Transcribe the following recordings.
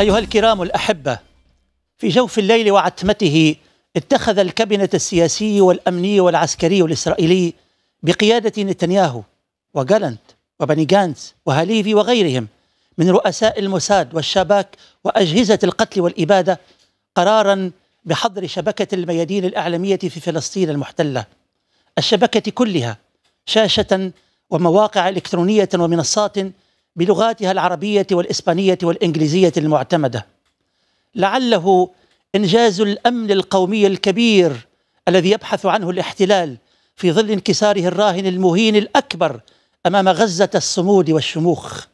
أيها الكرام الأحبة في جوف الليل وعتمته اتخذ الكابينة السياسي والأمني والعسكري الإسرائيلي بقيادة نتنياهو وجالنت وبني جانس وهاليفي وغيرهم من رؤساء الموساد والشباك وأجهزة القتل والإبادة قرارا بحظر شبكة الميادين الأعلامية في فلسطين المحتلة الشبكة كلها شاشة ومواقع إلكترونية ومنصات بلغاتها العربية والإسبانية والإنجليزية المعتمدة لعله إنجاز الأمن القومي الكبير الذي يبحث عنه الاحتلال في ظل انكساره الراهن المهين الأكبر أمام غزة الصمود والشموخ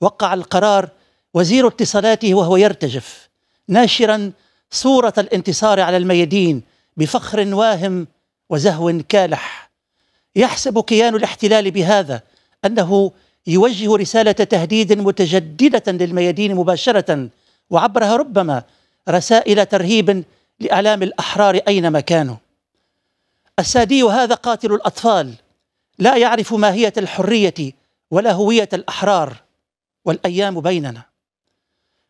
وقع القرار وزير اتصالاته وهو يرتجف ناشرا صورة الانتصار على الميادين بفخر واهم وزهو كالح يحسب كيان الاحتلال بهذا أنه يوجه رسالة تهديد متجددة للميادين مباشرة وعبرها ربما رسائل ترهيب لأعلام الأحرار أينما كانوا السادي هذا قاتل الأطفال لا يعرف ماهية الحرية ولا هوية الأحرار والأيام بيننا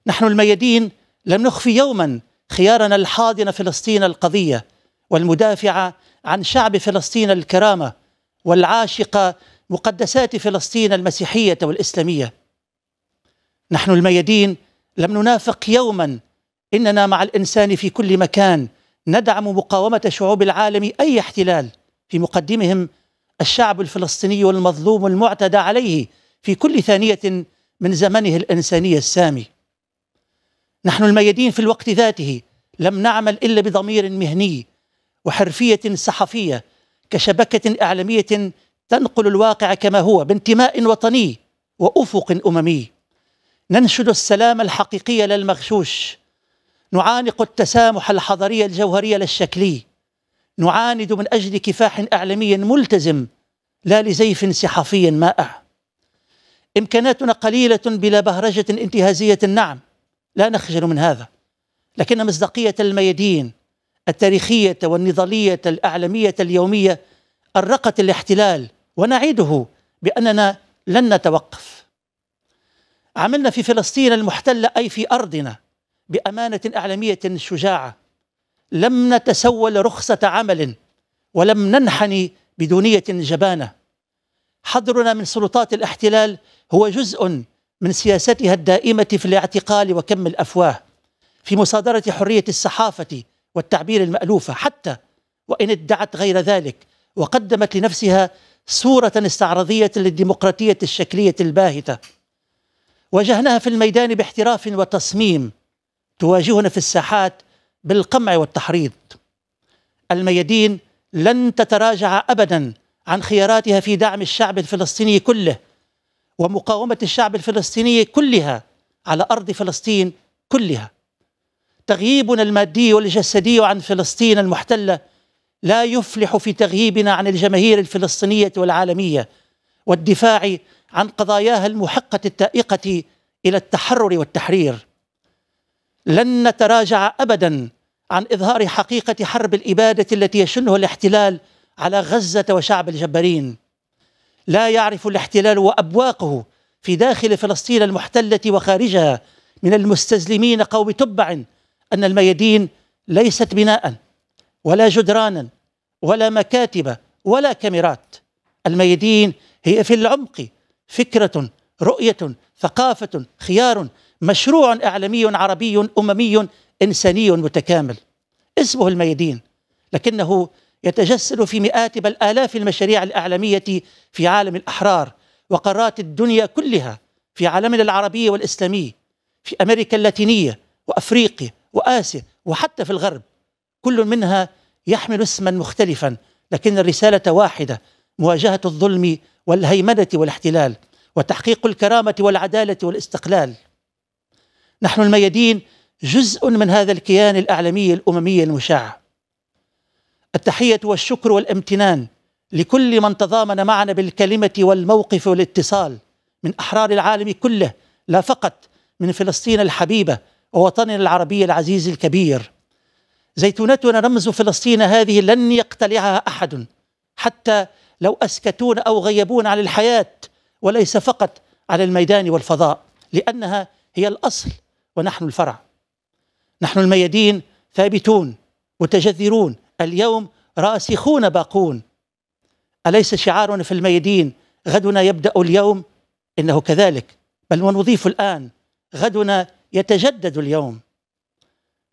نحن الميادين لم نخفي يوما خيارنا الحاضن فلسطين القضية والمدافعة عن شعب فلسطين الكرامة والعاشقة مقدسات فلسطين المسيحية والإسلامية نحن الميادين لم ننافق يوما إننا مع الإنسان في كل مكان ندعم مقاومة شعوب العالم أي احتلال في مقدمهم الشعب الفلسطيني المظلوم المعتدى عليه في كل ثانية من زمنه الإنساني السامي نحن الميادين في الوقت ذاته لم نعمل إلا بضمير مهني وحرفية صحفية كشبكة إعلامية تنقل الواقع كما هو بانتماء وطني وافق اممي ننشد السلام الحقيقي للمغشوش نعانق التسامح الحضري الجوهري للشكلي نعاند من اجل كفاح اعلامي ملتزم لا لزيف صحفي مائع امكاناتنا قليله بلا بهرجه انتهازيه نعم لا نخجل من هذا لكن مصداقيه الميادين التاريخيه والنضاليه الاعلاميه اليوميه أرقت الاحتلال ونعيده بأننا لن نتوقف عملنا في فلسطين المحتلة أي في أرضنا بأمانة إعلامية شجاعة لم نتسول رخصة عمل ولم ننحني بدونية جبانة حظرنا من سلطات الاحتلال هو جزء من سياستها الدائمة في الاعتقال وكم الأفواه في مصادرة حرية الصحافة والتعبير المألوفة حتى وإن ادعت غير ذلك وقدمت لنفسها صورة استعراضية للديمقراطية الشكلية الباهتة واجهناها في الميدان باحتراف وتصميم تواجهنا في الساحات بالقمع والتحريض الميادين لن تتراجع أبدا عن خياراتها في دعم الشعب الفلسطيني كله ومقاومة الشعب الفلسطيني كلها على أرض فلسطين كلها تغييبنا المادي والجسدي عن فلسطين المحتلة لا يفلح في تغييبنا عن الجماهير الفلسطينيه والعالميه والدفاع عن قضاياها المحقه التائقه الى التحرر والتحرير لن نتراجع ابدا عن اظهار حقيقه حرب الاباده التي يشنها الاحتلال على غزه وشعب الجبارين لا يعرف الاحتلال وابواقه في داخل فلسطين المحتله وخارجها من المستزلمين قوم تبع ان الميادين ليست بناء ولا جدرانا ولا مكاتب ولا كاميرات الميادين هي في العمق فكرة رؤية ثقافة خيار مشروع إعلامي عربي أممي إنساني متكامل اسمه الميادين لكنه يتجسد في مئات بل آلاف المشاريع الإعلامية في عالم الأحرار وقارات الدنيا كلها في عالمنا العربي والإسلامي في أمريكا اللاتينية وأفريقيا وآسيا وحتى في الغرب كل منها يحمل اسما مختلفا لكن الرساله واحده مواجهه الظلم والهيمنه والاحتلال وتحقيق الكرامه والعداله والاستقلال نحن الميادين جزء من هذا الكيان الاعلامي الاممي المشع التحيه والشكر والامتنان لكل من تضامن معنا بالكلمه والموقف والاتصال من احرار العالم كله لا فقط من فلسطين الحبيبه ووطننا العربي العزيز الكبير زيتونتنا رمز فلسطين هذه لن يقتلعها احد حتى لو اسكتون او غيبون عن الحياه وليس فقط على الميدان والفضاء لانها هي الاصل ونحن الفرع نحن الميادين ثابتون متجذرون اليوم راسخون باقون اليس شعارنا في الميادين غدنا يبدا اليوم انه كذلك بل ونضيف الان غدنا يتجدد اليوم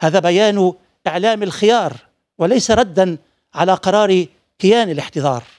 هذا بيان إعلام الخيار وليس ردا على قرار كيان الاحتضار